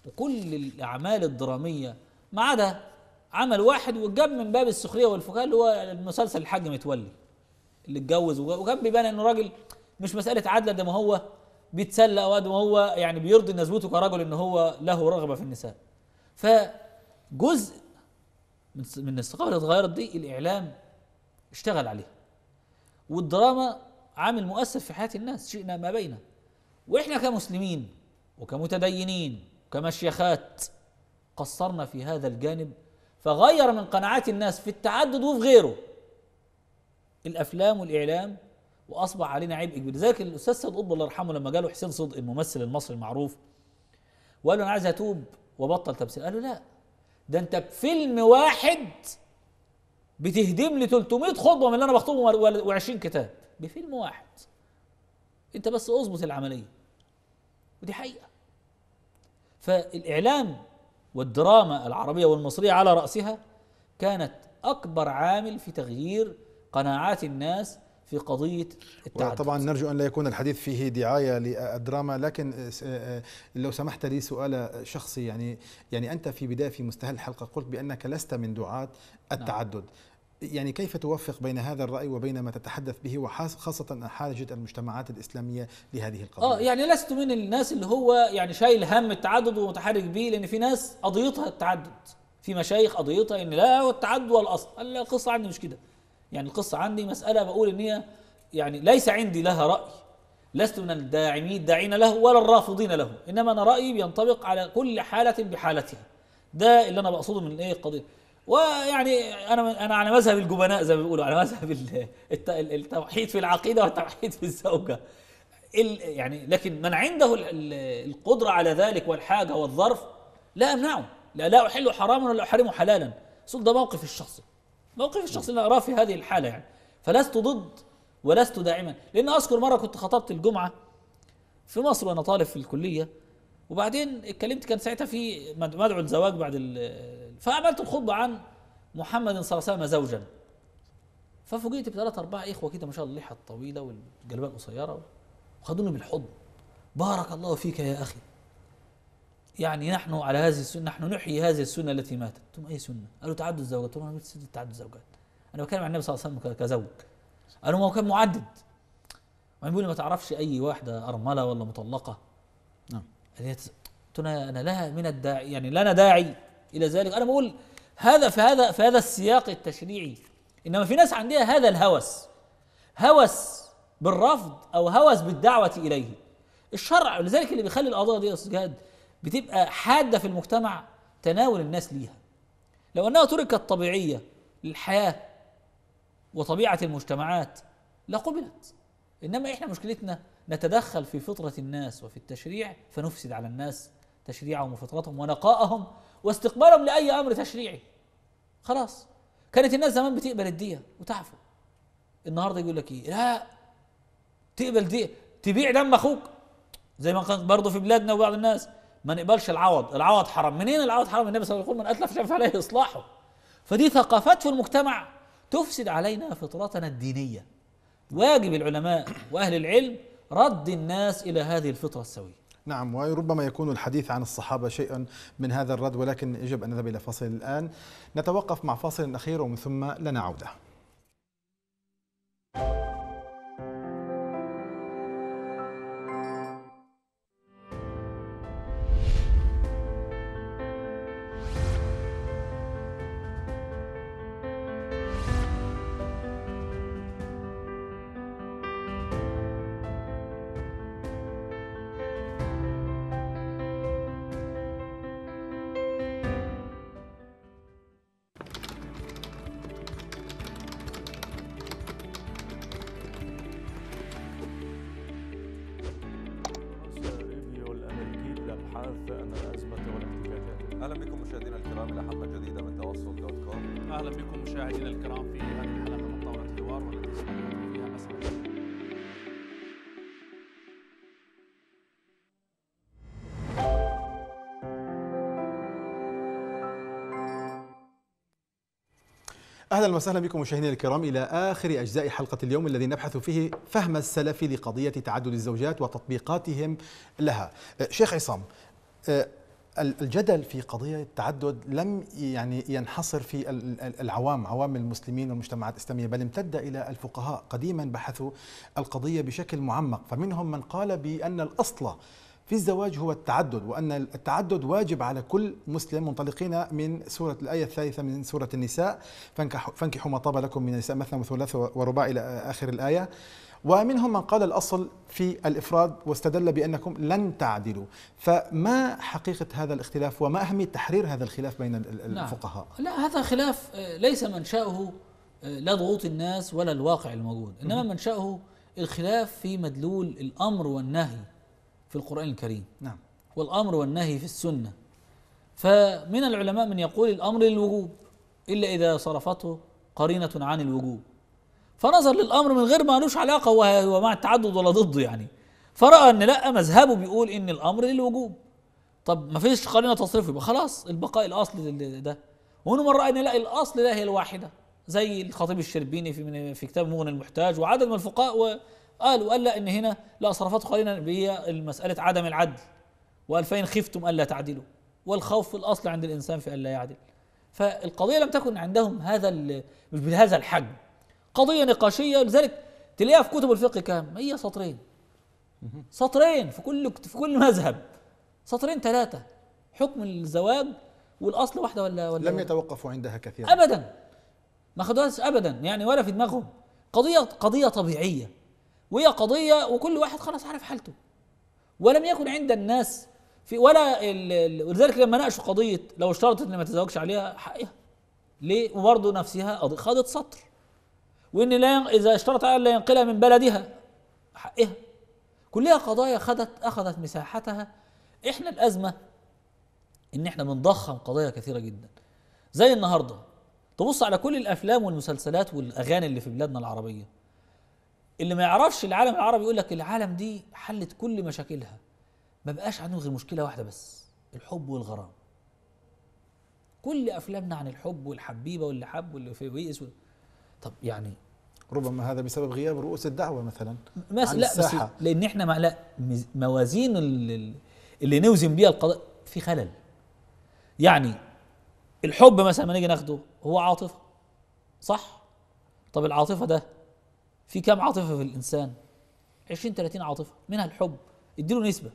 وكل الأعمال الدرامية ما عدا عمل واحد وجاب من باب السخريه والفكاهه اللي هو المسلسل الحاج متولي اللي اتجوز وكان بيبان انه راجل مش مساله عدله ده ما هو بيتسلى او ما هو يعني بيرضي نسبته كرجل ان هو له رغبه في النساء فجزء من الثقافه اللي اتغيرت دي الاعلام اشتغل عليها والدراما عامل مؤثر في حياه الناس شئنا ما بينا واحنا كمسلمين وكمتدينين وكمشيخات قصرنا في هذا الجانب فغير من قناعات الناس في التعدد وفي غيره الافلام والاعلام واصبح علينا عبء كبير لذلك الاستاذ سيد قطب الله يرحمه لما جاله حسين صدق الممثل المصري المعروف وقال له انا عايز اتوب وبطل تمثيل قال له لا ده انت بفيلم واحد بتهدم لي 300 خطبه من اللي انا بخطبهم و20 كتاب بفيلم واحد انت بس اظبط العمليه ودي حقيقه فالاعلام والدراما العربية والمصرية على رأسها كانت أكبر عامل في تغيير قناعات الناس في قضية التعدد
طبعا نرجو أن لا يكون الحديث فيه دعاية للدراما لكن آه، لو سمحت لي سؤال شخصي يعني يعني أنت في بداية في مستهل الحلقة قلت بأنك لست من دعاة نعم. التعدد نعم. يعني كيف توفق بين هذا الرأي وبين ما تتحدث به وخاصة حاجة المجتمعات الإسلامية لهذه القضية
آه يعني لست من الناس اللي هو يعني شايل هم التعدد ومتحرك به لأن في ناس قضيتها التعدد في مشايخ قضيتها إن لا هو التعدد والأصل لا القصة عندي مش كده يعني القصة عندي مسألة بقول إن هي يعني ليس عندي لها رأي لست من الداعمين الداعين له ولا الرافضين له إنما أنا رأيي بينطبق على كل حالة بحالتها ده اللي أنا بقصده من إيه القضية ويعني انا انا على مذهب الجبناء زي ما بيقولوا على مذهب التوحيد في العقيده والتوحيد في الزوجه يعني لكن من عنده القدره على ذلك والحاجه والظرف لا امنعه لا لا احل حراما ولا احرمه حلالا صد ده موقف الشخصي موقف الشخص اللي اراه في هذه الحاله يعني فلست ضد ولست داعما لان اذكر مره كنت خطبت الجمعه في مصر وانا طالب في الكليه وبعدين اتكلمت كان ساعتها في مدعو الزواج بعد فعملت الخطبه عن محمد صلى الله عليه وسلم زوجا ففوجئت بثلاثة أربعة إخوة كده ما شاء الله اللحيه الطويلة والجلبان القصيرة وخدوني بالحضن بارك الله فيك يا أخي يعني نحن على هذه السنة نحن نحيي هذه السنة التي ماتت قلت لهم أي سنة؟ قالوا تعدد الزوجات قلت لهم أنا سنة تعدد الزوجات أنا بتكلم عن النبي صلى الله عليه وسلم كزوج قالوا ما هو كان معدد وبعدين بيقول لي ما تعرفش أي واحدة أرملة ولا مطلقة أنا لها من الداعي يعني لنا داعي إلى ذلك أنا بقول هذا في هذا في هذا السياق التشريعي إنما في ناس عندها هذا الهوس هوس بالرفض أو هوس بالدعوة إليه الشرع لذلك اللي بيخلي القضايا دي يا أستاذ بتبقى حادة في المجتمع تناول الناس ليها لو أنها تركت طبيعية للحياة وطبيعة المجتمعات لقبلت انما احنا مشكلتنا نتدخل في فطره الناس وفي التشريع فنفسد على الناس تشريعهم وفطرتهم ونقاءهم واستقبالهم لاي امر تشريعي خلاص كانت الناس زمان بتقبل الديه وتعفو النهارده يقول لك ايه لا تقبل دي تبيع دم اخوك زي ما كان برضه في بلادنا وبعض الناس ما نقبلش العوض العوض حرام منين العوض حرام النبي صلى الله عليه وسلم من اتلف شاف عليه اصلاحه فدي ثقافات في المجتمع تفسد علينا فطرتنا الدينيه واجب العلماء وأهل العلم رد الناس إلى هذه الفطرة السوية
نعم وربما يكون الحديث عن الصحابة شيء من هذا الرد ولكن يجب أن نذهب إلى فاصل الآن نتوقف مع فاصل أخير ومن ثم لنا عودة
بحث عن الازمه والاحتكاكات. اهلا بكم مشاهدينا الكرام الى حلقه جديده من تواصل دوت كوم. اهلا بكم مشاهدينا الكرام في هذه الحلقه من طاوله الحوار والتي سنتناول فيها مساله
اهلا وسهلا بكم مشاهدينا الكرام الى اخر اجزاء حلقه اليوم الذي نبحث فيه فهم السلف لقضيه تعدد الزوجات وتطبيقاتهم لها. أه، شيخ عصام آه، الجدل في قضية التعدد لم يعني ينحصر في العوام عوام المسلمين والمجتمعات الإسلامية بل امتد إلى الفقهاء قديما بحثوا القضية بشكل معمق فمنهم من قال بأن الأصل في الزواج هو التعدد وأن التعدد واجب على كل مسلم منطلقين من سورة الآية الثالثة من سورة النساء فانكحوا ما طاب لكم من النساء مثنى وثلاث ورباع إلى آخر الآية ومنهم من قال الأصل في الإفراد واستدل بأنكم لن تعدلوا فما حقيقة هذا الاختلاف وما أهمية تحرير هذا الخلاف بين نعم. الفقهاء
نعم. لا هذا خلاف آه، ليس منشأه آه، لا ضغوط الناس ولا الواقع الموجود إنما منشأه الخلاف في مدلول الأمر والنهي في القرآن الكريم نعم والأمر والنهي في السنة فمن العلماء من يقول الأمر للوجوب إلا إذا صرفته قرينة عن الوجوب فنظر للامر من غير ما لوش علاقه هو مع التعدد ولا ضده يعني فراى ان لا مذهبه بيقول ان الامر للوجوب طب ما فيش قرينه تصرف يبقى خلاص البقاء الاصل ده وهنا من راى ان لا الاصل ده هي الواحده زي الخطيب الشربيني في في كتاب مغني المحتاج وعدد من الفقهاء وقال وقال لا ان هنا لا صرفات قرينه هي مساله عدم العدل وقال فان خفتم الا تعدلوا والخوف في الاصل عند الانسان في الا يعدل فالقضيه لم تكن عندهم هذا مش بهذا الحجم قضيه نقاشيه لذلك تلاقيها في كتب الفقه كام هي سطرين سطرين في كل في كل مذهب سطرين ثلاثه حكم الزواج والاصل واحده ولا ولا لم يتوقفوا عندها كثيرا ابدا ما خدوهاش ابدا يعني ولا في دماغهم قضيه قضيه طبيعيه وهي قضيه وكل واحد خلاص عارف حالته ولم يكن عند الناس في ولا ولذلك لما ناقشوا قضيه لو اشترطت ان ما تتزوجش عليها حقها ليه وبرضه نفسها قضيه سطر وان لا اذا اشترط ان لا ينقلها من بلدها حقها كلها قضايا خدت اخذت مساحتها احنا الازمه ان احنا بنضخم قضايا كثيره جدا زي النهارده تبص على كل الافلام والمسلسلات والاغاني اللي في بلادنا العربيه اللي ما يعرفش العالم العربي يقول لك العالم دي حلت كل مشاكلها ما بقاش عندهم غير مشكله واحده بس الحب والغرام كل افلامنا عن الحب والحبيبه واللي حب واللي في ويقس طب يعني
ربما هذا بسبب غياب
رؤوس الدعوه مثلا
مثلا لا الساحة.
بس لان احنا لا موازين اللي نوزن بيها القضاء في خلل يعني الحب مثلا ما نيجي ناخده هو عاطفه صح طب العاطفه ده في كام عاطفه في الانسان 20 30 عاطفه منها الحب اديله نسبه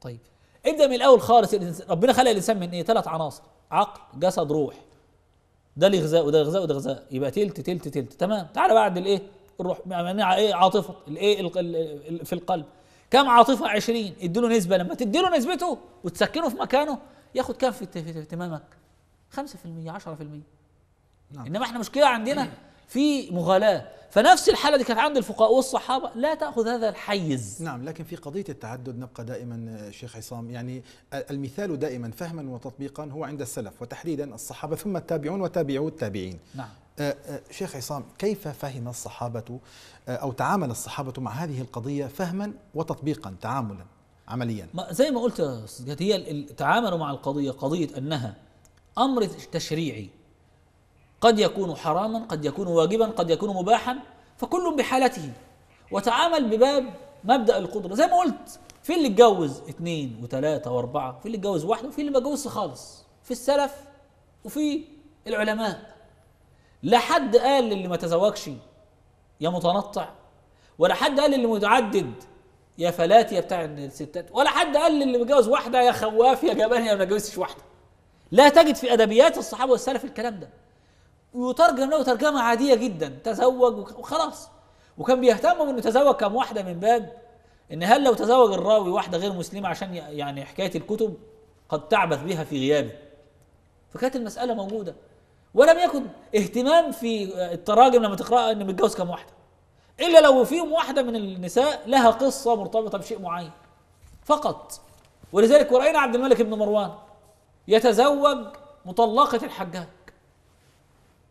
طيب ابدا من الاول خالص ربنا خلق الانسان من ايه ثلاث عناصر عقل جسد روح ده ليه غذاء وده غذاء وده غذاء يبقى تلت تلت تلت تمام تعالى بعد الايه الروح يعني ايه عاطفه الايه في القلب كم عاطفه 20 اديله نسبه لما تديله نسبته وتسكنه في مكانه ياخد كام في اهتمامك 5% 10% نعم. انما احنا مشكله عندنا في مغالاه فنفس الحاله دي كانت عند الفقهاء والصحابه لا تاخذ هذا الحيز نعم لكن في قضيه التعدد نبقى
دائما آه، شيخ عصام يعني المثال دائما فهما وتطبيقا هو عند السلف وتحديدا الصحابه ثم التابعون وتابعو التابعين نعم آه، آه، شيخ عصام كيف فهم الصحابه او تعامل الصحابه مع هذه القضيه فهما وتطبيقا تعاملا عمليا
ما زي ما قلت هي تعاملوا مع القضيه قضيه انها امر تشريعي قد يكون حراما قد يكون واجبا قد يكون مباحا فكل بحالته وتعامل بباب مبدا القدره زي ما قلت في اللي اتجوز اثنين وثلاثه واربعه في اللي اتجوز واحده وفي اللي ما اتجوزش خالص في السلف وفي العلماء لا حد قال للي ما تزوجش يا متنطع ولا حد قال للي متعدد يا فلاتي يا بتاع الستات ولا حد قال للي متجوز واحده يا خواف يا جبان يا ما اتجوزتش واحده لا تجد في ادبيات الصحابه والسلف الكلام ده ويترجم له ترجمه عاديه جدا تزوج وخلاص وكان بيهتم بانه تزوج كم واحده من باب ان هل لو تزوج الراوي واحده غير مسلمه عشان يعني حكايه الكتب قد تعبث بها في غيابه فكانت المساله موجوده ولم يكن اهتمام في التراجم لما تقرا أنه متجوز كم واحده الا لو فيهم واحده من النساء لها قصه مرتبطه بشيء معين فقط ولذلك وراينا عبد الملك بن مروان يتزوج مطلقه الحجاج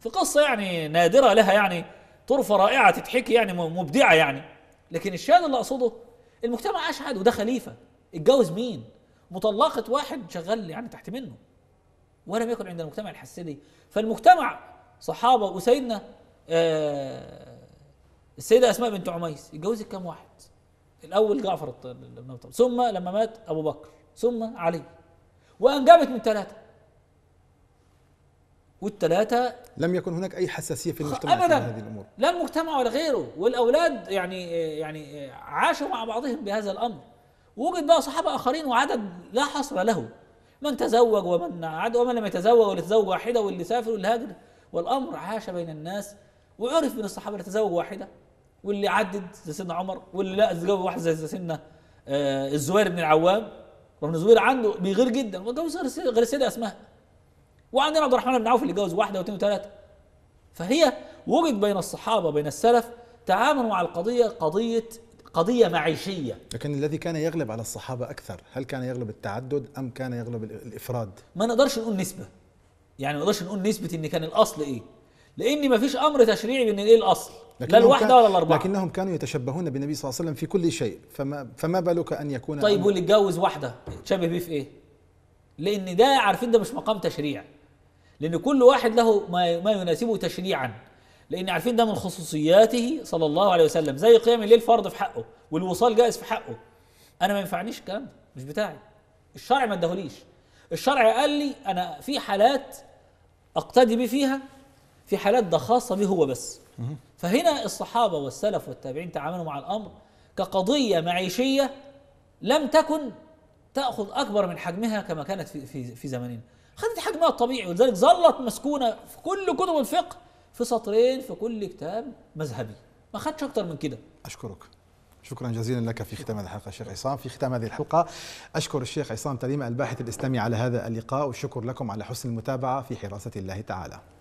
في قصة يعني نادرة لها يعني طرفة رائعة تتحكي يعني مبدعة يعني لكن الشاهد اللي أقصده المجتمع اشهد وده خليفة اتجوز مين مطلقة واحد شغال يعني تحت منه ولم يكن عند المجتمع الحسدي فالمجتمع صحابة وسيدنا آه السيدة أسماء بنت عميس اتجوزت كام واحد الأول جعفر ثم لما مات أبو بكر ثم علي وأنجبت من ثلاثة والثلاثه لم يكن هناك اي حساسيه في المجتمع ابدا في هذه الامور لا المجتمع ولا غيره والاولاد يعني يعني عاشوا مع بعضهم بهذا الامر وجد بقى صحابه اخرين وعدد لا حصر له من تزوج ومن عاد ومن لم يتزوج واللي تزوج واحده واللي سافر واللي هاجر والامر عاش بين الناس وعرف من الصحابه اللي تزوج واحده واللي عدد زي سيدنا عمر واللي لا تزوج واحده زي سيدنا آه، الزبير بن العوام وابن الزبير عنده بيغير جدا واتجوز غير سيده اسمها وعندنا عبد الرحمن بن عوف اللي جوز واحده واثنين وثلاثه فهي وجد بين الصحابه بين السلف تعاملوا مع القضيه قضيه قضيه معيشيه لكن الذي كان يغلب على الصحابه
اكثر هل كان يغلب التعدد ام كان يغلب
الافراد ما نقدرش نقول نسبه يعني ما نقدرش نقول نسبه ان كان الاصل ايه لان ما فيش امر تشريعي بان ايه الاصل لا الواحده ولا
الاربعه لكنهم كانوا يتشبهون بالنبي صلى الله عليه وسلم في كل شيء فما فما بالك ان يكون طيب واللي
اتجوز واحده تشبه بيه في ايه لان ده عارفين ده مش مقام تشريع لأن كل واحد له ما, ما يناسبه تشريعا لأن عارفين ده من خصوصياته صلى الله عليه وسلم زي قيام الليل فرض في حقه والوصال جائز في حقه أنا ما ينفعنيش الكلام ده مش بتاعي الشرع ما اداهوليش الشرع قال لي أنا في حالات أقتدي بيه فيها في حالات ده خاصة بيه هو بس فهنا الصحابة والسلف والتابعين تعاملوا مع الأمر كقضية معيشية لم تكن تأخذ أكبر من حجمها كما كانت في, في, في زماننا خدت حجمها الطبيعي ولذلك ظلت مسكونه في كل كتب الفقه في سطرين في كل كتاب مذهبي ما خدش اكتر من كده
اشكرك شكرا جزيلا لك في ختام هذه الحلقه الشيخ عصام في ختام هذه الحلقه اشكر الشيخ عصام تليم الباحث الاسلامي على هذا اللقاء والشكر لكم على حسن المتابعه في حراسه الله تعالى